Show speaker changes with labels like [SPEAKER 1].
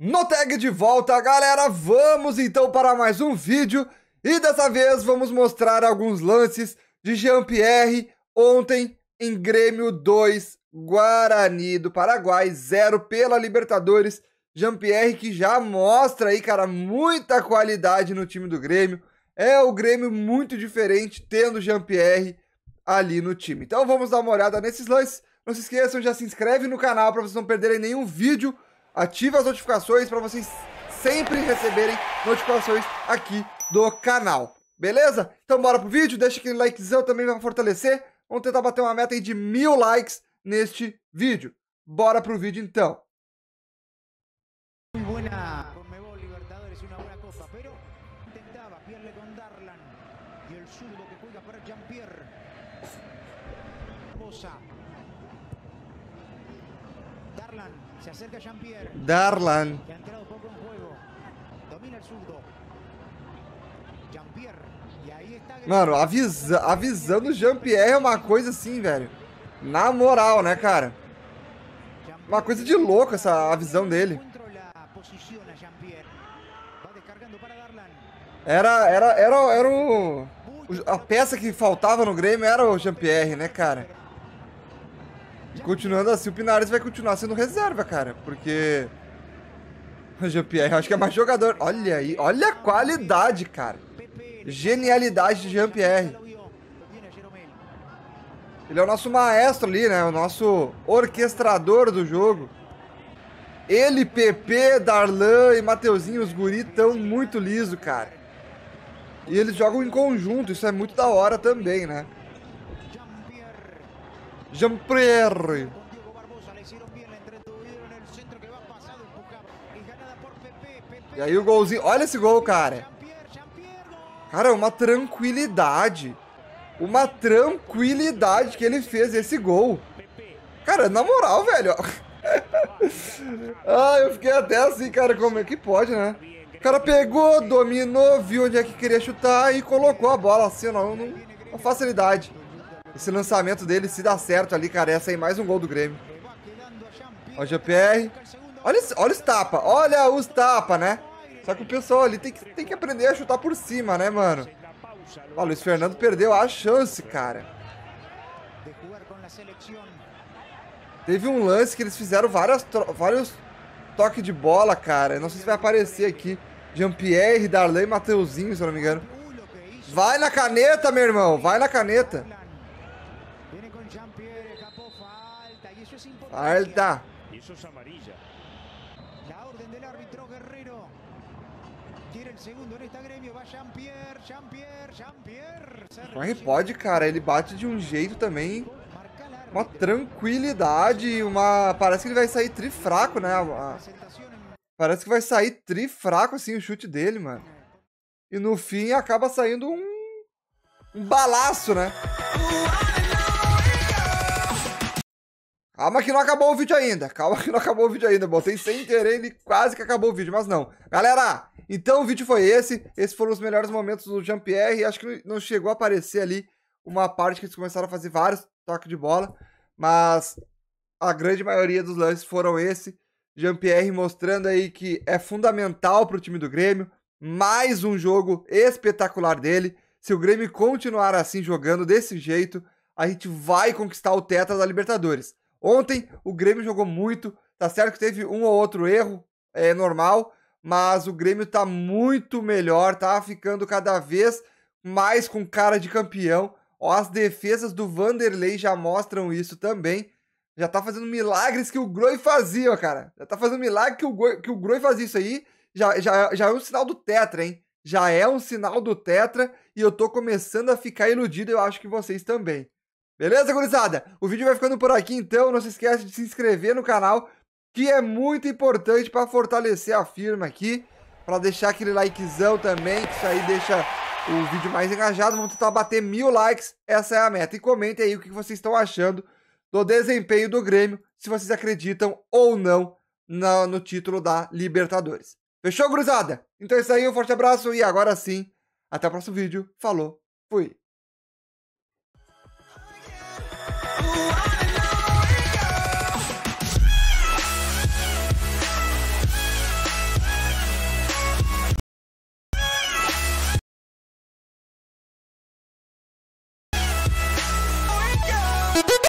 [SPEAKER 1] No tag de volta, galera, vamos então para mais um vídeo e dessa vez vamos mostrar alguns lances de Jean-Pierre ontem em Grêmio 2, Guarani do Paraguai 0 pela Libertadores. Jean-Pierre que já mostra aí, cara, muita qualidade no time do Grêmio. É o Grêmio muito diferente tendo Jean-Pierre ali no time. Então vamos dar uma olhada nesses lances. Não se esqueçam, já se inscreve no canal para vocês não perderem nenhum vídeo ative as notificações para vocês sempre receberem notificações aqui do canal. Beleza? Então bora pro vídeo, deixa aquele likezão também para fortalecer. Vamos tentar bater uma meta aí de mil likes neste vídeo. Bora pro vídeo então. Darlan, se acerca Jean-Pierre. Darlan. Que ha entrado poco en juego. Domina el surdo. Jean-Pierre. E aí está... Mano, avisa, avisando o Jean-Pierre é uma coisa assim, velho. Na moral, né, cara? Uma coisa de louco essa a visão dele. Era, era, era, era o... A peça que faltava no Grêmio era o Jean-Pierre, né, cara? E continuando assim, o Pinares vai continuar sendo reserva, cara, porque o Jean-Pierre acho que é mais jogador. Olha aí, olha a qualidade, cara. Genialidade de Jean-Pierre. Ele é o nosso maestro ali, né? O nosso orquestrador do jogo. Ele, PP, Darlan e Mateuzinho, os guri estão muito liso, cara. E eles jogam em conjunto, isso é muito da hora também, né? Jean-Pierre. E aí o golzinho. Olha esse gol, cara. Cara, uma tranquilidade. Uma tranquilidade que ele fez esse gol. Cara, na moral, velho. ah, eu fiquei até assim, cara. Como é que pode, né? O cara pegou, dominou, viu onde é que queria chutar e colocou a bola assim, ó, uma facilidade. Esse lançamento dele, se dá certo ali, cara, essa aí mais um gol do Grêmio. Ó, GPR. Olha, olha os tapas. olha os tapas, né? Só que o pessoal ali tem que, tem que aprender a chutar por cima, né, mano? Ó, Luiz Fernando perdeu a chance, cara. Teve um lance que eles fizeram várias vários toques de bola, cara. Não sei se vai aparecer aqui. Jean-Pierre, Darley e Mateuzinho, se eu não me engano. Vai na caneta, meu irmão. Vai na caneta.
[SPEAKER 2] Falta.
[SPEAKER 1] Eso es amarilla. La orden del árbitro Guerrero. Tira o segundo Jean-Pierre, Jean-Pierre, Jean-Pierre. pode, cara. Ele bate de um jeito também. Uma tranquilidade. Uma... Parece que ele vai sair trifraco, né? Parece que vai sair trifraco, assim, o chute dele, mano. E no fim acaba saindo um... Um balaço, né? Uau! Calma que não acabou o vídeo ainda. Calma que não acabou o vídeo ainda. Botei sem querer e quase que acabou o vídeo, mas não. Galera, então o vídeo foi esse. Esses foram os melhores momentos do Jean-Pierre. Acho que não chegou a aparecer ali uma parte que eles começaram a fazer vários toques de bola. Mas a grande maioria dos lances foram esse. Jean-Pierre mostrando aí que é fundamental para o time do Grêmio. Mais um jogo espetacular dele. Se o Grêmio continuar assim jogando desse jeito, a gente vai conquistar o Tetra da Libertadores. Ontem o Grêmio jogou muito, tá certo que teve um ou outro erro, é normal, mas o Grêmio tá muito melhor, tá ficando cada vez mais com cara de campeão. Ó, as defesas do Vanderlei já mostram isso também. Já tá fazendo milagres que o Groi fazia, cara. Já tá fazendo milagre que o Groi, que o Groi fazia isso aí. Já, já, já é um sinal do Tetra, hein? Já é um sinal do Tetra e eu tô começando a ficar iludido, eu acho que vocês também. Beleza, gurizada? O vídeo vai ficando por aqui, então. Não se esquece de se inscrever no canal, que é muito importante para fortalecer a firma aqui. Para deixar aquele likezão também, que isso aí deixa o vídeo mais engajado. Vamos tentar bater mil likes. Essa é a meta. E comentem aí o que vocês estão achando do desempenho do Grêmio, se vocês acreditam ou não no, no título da Libertadores. Fechou, gurizada? Então é isso aí, um forte abraço e agora sim, até o próximo vídeo. Falou, fui!